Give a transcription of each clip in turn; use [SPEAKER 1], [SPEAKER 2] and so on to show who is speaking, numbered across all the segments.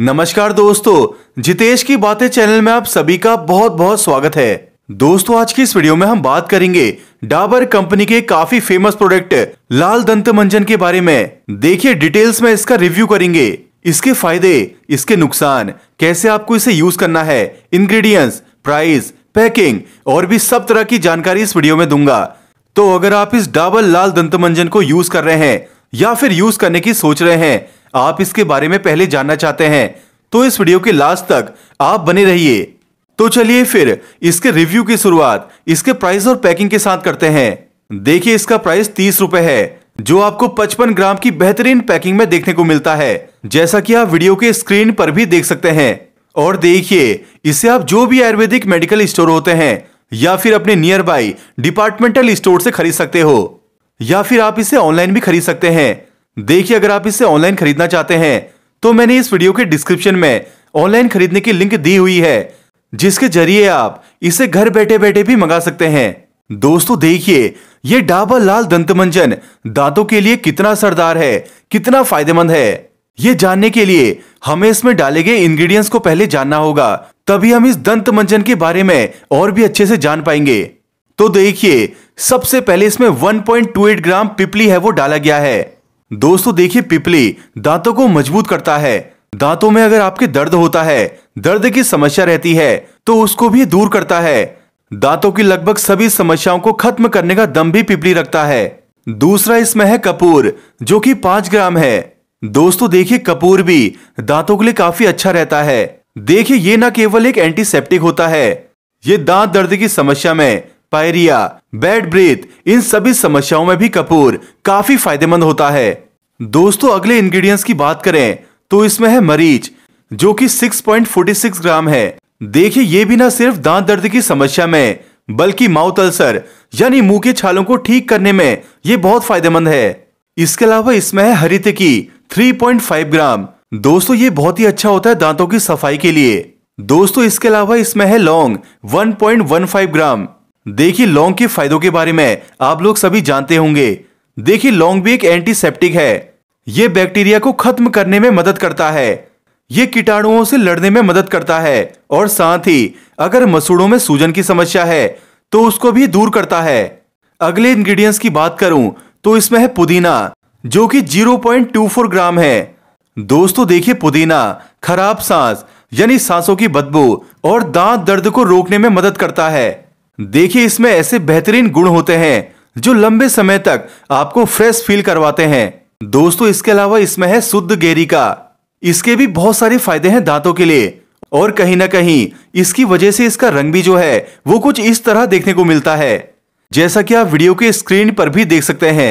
[SPEAKER 1] नमस्कार दोस्तों जितेश की बातें चैनल में आप सभी का बहुत बहुत स्वागत है दोस्तों आज की इस वीडियो में हम बात करेंगे डाबर कंपनी के काफी फेमस प्रोडक्ट लाल दंत मंजन के बारे में देखिए डिटेल्स में इसका रिव्यू करेंगे इसके फायदे इसके नुकसान कैसे आपको इसे यूज करना है इंग्रेडिएंट्स, प्राइस पैकिंग और भी सब तरह की जानकारी इस वीडियो में दूंगा तो अगर आप इस डाबर लाल दंत मंजन को यूज कर रहे हैं या फिर यूज करने की सोच रहे हैं आप इसके बारे में पहले जानना चाहते हैं तो इस वीडियो के लास्ट तक आप बने रहिए तो चलिए फिर इसके रिव्यू की शुरुआत इसके प्राइस और पैकिंग के साथ करते हैं देखिए इसका प्राइस तीस रुपए है जो आपको 55 ग्राम की बेहतरीन पैकिंग में देखने को मिलता है जैसा कि आप वीडियो के स्क्रीन पर भी देख सकते हैं और देखिए इसे आप जो भी आयुर्वेदिक मेडिकल स्टोर होते हैं या फिर अपने नियर बाई डिपार्टमेंटल स्टोर से खरीद सकते हो या फिर आप इसे ऑनलाइन भी खरीद सकते हैं देखिए अगर आप इसे ऑनलाइन खरीदना चाहते हैं तो मैंने इस वीडियो के डिस्क्रिप्शन में ऑनलाइन खरीदने की लिंक दी हुई है जिसके जरिए आप इसे घर बैठे बैठे भी मंगा सकते हैं दोस्तों देखिए ये डाबर लाल दंत मंजन दांतों के लिए कितना असरदार है कितना फायदेमंद है ये जानने के लिए हमें इसमें डाले गए इंग्रेडिएंट्स को पहले जानना होगा तभी हम इस दंत मंजन के बारे में और भी अच्छे से जान पाएंगे तो देखिए सबसे पहले इसमें 1.28 ग्राम पिपली है वो डाला गया है दोस्तों देखिए पिपली दांतों को मजबूत करता है दांतों में अगर आपके दर्द होता है दर्द की समस्या रहती है तो उसको भी दूर करता है दांतों की लगभग सभी समस्याओं को खत्म करने का दम भी पिपली रखता है दूसरा इसमें है कपूर जो कि पांच ग्राम है दोस्तों देखिए कपूर भी दांतों के लिए काफी अच्छा रहता है देखिए ये ना केवल एक एंटीसेप्टिक होता है ये दांत दर्द की समस्या में पायरिया बैड ब्रीथ इन सभी समस्याओं में भी कपूर काफी फायदेमंद होता है दोस्तों अगले इंग्रेडिएंट्स की बात करें तो इसमें है मरीच जो कि 6.46 ग्राम है देखिए ये भी ना सिर्फ दांत दर्द की समस्या में बल्कि माउथ अल्सर यानी मुंह के छालों को ठीक करने में ये बहुत फायदेमंद है इसके अलावा इसमें है हरित की 3.5 ग्राम दोस्तों ये बहुत ही अच्छा होता है दांतों की सफाई के लिए दोस्तों इसके अलावा इसमें है लौंग 1.15 ग्राम देखिए लौंग के फायदों के बारे में आप लोग सभी जानते होंगे देखिए लॉन्गबी एक एंटीसेप्टिक है ये बैक्टीरिया को खत्म करने में मदद करता है ये कीटाणुओं से लड़ने में मदद करता है और साथ ही अगर मसूड़ों में सूजन की समस्या है तो उसको भी दूर करता है अगले इंग्रेडिएंट्स की बात करूं तो इसमें है पुदीना जो कि 0.24 ग्राम है दोस्तों देखिए पुदीना खराब सांस यानी सांसों की बदबू और दांत दर्द को रोकने में मदद करता है देखिए इसमें ऐसे बेहतरीन गुण होते हैं जो लंबे समय तक आपको फ्रेश फील करवाते हैं दोस्तों इसके अलावा इसमें है शुद्ध गेरी का इसके भी बहुत सारे फायदे हैं दांतों के लिए और कहीं ना कहीं इसकी वजह से इसका रंग भी जो है वो कुछ इस तरह देखने को मिलता है जैसा कि आप वीडियो के स्क्रीन पर भी देख सकते हैं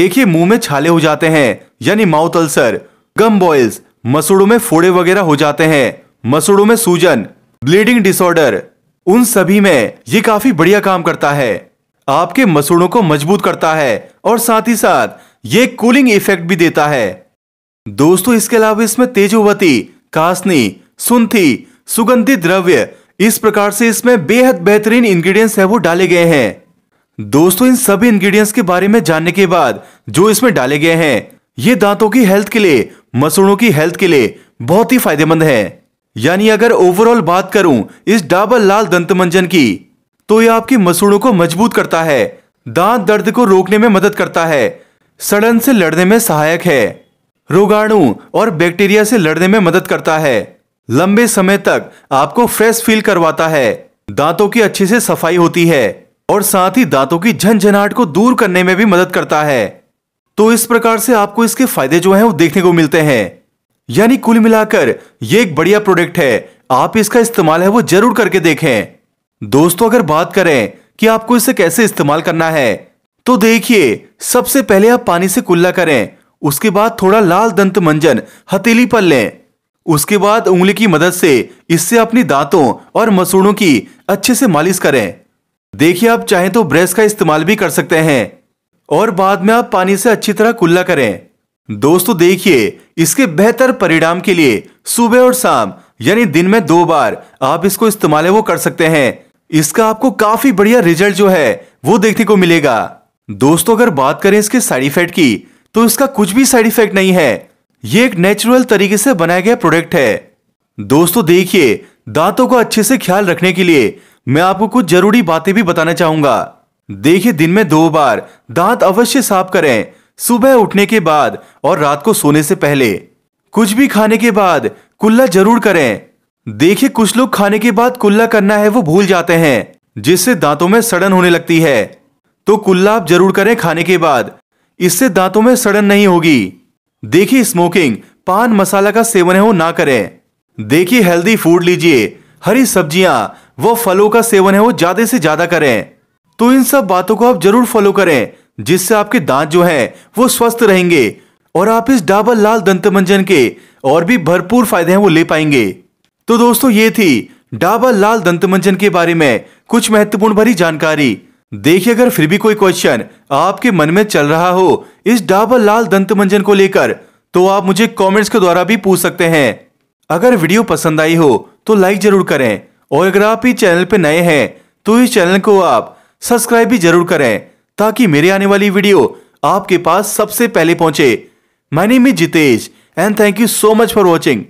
[SPEAKER 1] देखिए मुंह में छाले हो जाते हैं यानी माउथ अल्सर गम बॉयल्स मसूड़ों में फोड़े वगैरह हो जाते हैं मसूड़ों में सूजन ब्लीडिंग डिसऑर्डर उन सभी में ये काफी बढ़िया काम करता है आपके मसूड़ों को मजबूत करता है और साथ ही साथ ये कूलिंग इफेक्ट भी देता है दोस्तों इसके अलावा इसमें तेजोवती कासनी सुंथी सुगंधित द्रव्य इस प्रकार से इसमें बेहद बेहतरीन इंग्रेडिएंट्स है वो डाले गए हैं दोस्तों इन सभी इंग्रेडिएंट्स के बारे में जानने के बाद जो इसमें डाले गए हैं ये दांतों की हेल्थ के लिए मसूड़ों की हेल्थ के लिए बहुत ही फायदेमंद है यानी अगर ओवरऑल बात करूं इस डाबर लाल दंतमंजन की तो यह आपकी मसूड़ों को मजबूत करता है दांत दर्द को रोकने में मदद करता है सड़न से लड़ने में सहायक है रोगाणु और बैक्टीरिया से लड़ने में मदद करता है लंबे समय तक आपको फ्रेश फील करवाता है दांतों की अच्छे से सफाई होती है और साथ ही दांतों की झंझनाहट को दूर करने में भी मदद करता है तो इस प्रकार से आपको इसके फायदे जो हैं वो देखने को मिलते हैं यानी कुल मिलाकर यह एक बढ़िया प्रोडक्ट है आप इसका इस्तेमाल है वो जरूर करके देखें दोस्तों अगर बात करें कि आपको इसे कैसे इस्तेमाल करना है तो देखिए सबसे पहले आप पानी से कुल्ला करें उसके बाद थोड़ा लाल दंत मंजन हथेली पर लें उसके बाद उंगली की मदद से इससे अपनी दांतों और मसूड़ों की अच्छे से मालिश करें देखिए आप चाहें तो ब्रश का इस्तेमाल भी कर सकते हैं और बाद में आप पानी से अच्छी तरह कुल्ला करें दोस्तों देखिए इसके बेहतर परिणाम के लिए सुबह और शाम यानी दिन में दो बार आप इसको इस्तेमाल वो कर सकते हैं इसका आपको काफी बढ़िया रिजल्ट जो है वो देखने को मिलेगा दोस्तों अगर बात करें इसके साइड इफेक्ट की तो इसका कुछ भी साइड इफेक्ट नहीं है ये एक नेचुरल तरीके से बनाया गया प्रोडक्ट है दोस्तों देखिए दांतों को अच्छे से ख्याल रखने के लिए मैं आपको कुछ जरूरी बातें भी बताना चाहूंगा देखिए दिन में दो बार दांत अवश्य साफ करें सुबह उठने के बाद और रात को सोने से पहले कुछ भी खाने के बाद कुल्ला जरूर करें देखिए कुछ लोग खाने के बाद कुल्ला करना है वो भूल जाते हैं जिससे दांतों में सड़न होने लगती है तो कुल्ला आप जरूर करें खाने के बाद इससे दांतों में सड़न नहीं होगी देखिए स्मोकिंग पान मसाला का सेवन है वो ना करें देखिए हेल्दी फूड लीजिए हरी सब्जियां व फलों का सेवन है वो ज्यादा से ज्यादा करें तो इन सब बातों को आप जरूर फॉलो करें जिससे आपके दांत जो हैं वो स्वस्थ रहेंगे और आप इस डाबर लाल दंतमंजन के और भी भरपूर फायदे हैं वो ले पाएंगे तो दोस्तों ये थी डाबर लाल दंतमंजन के बारे में कुछ महत्वपूर्ण भरी जानकारी देखिए अगर फिर भी कोई क्वेश्चन आपके मन में चल रहा हो इस डाबर लाल दंतमंजन को लेकर तो आप मुझे कमेंट्स के द्वारा भी पूछ सकते हैं अगर वीडियो पसंद आई हो तो लाइक जरूर करें और अगर आप इस चैनल पर नए हैं तो इस चैनल को आप सब्सक्राइब भी जरूर करें ताकि मेरे आने वाली वीडियो आपके पास सबसे पहले पहुंचे मैंने मी Jitesh and thank you so much for watching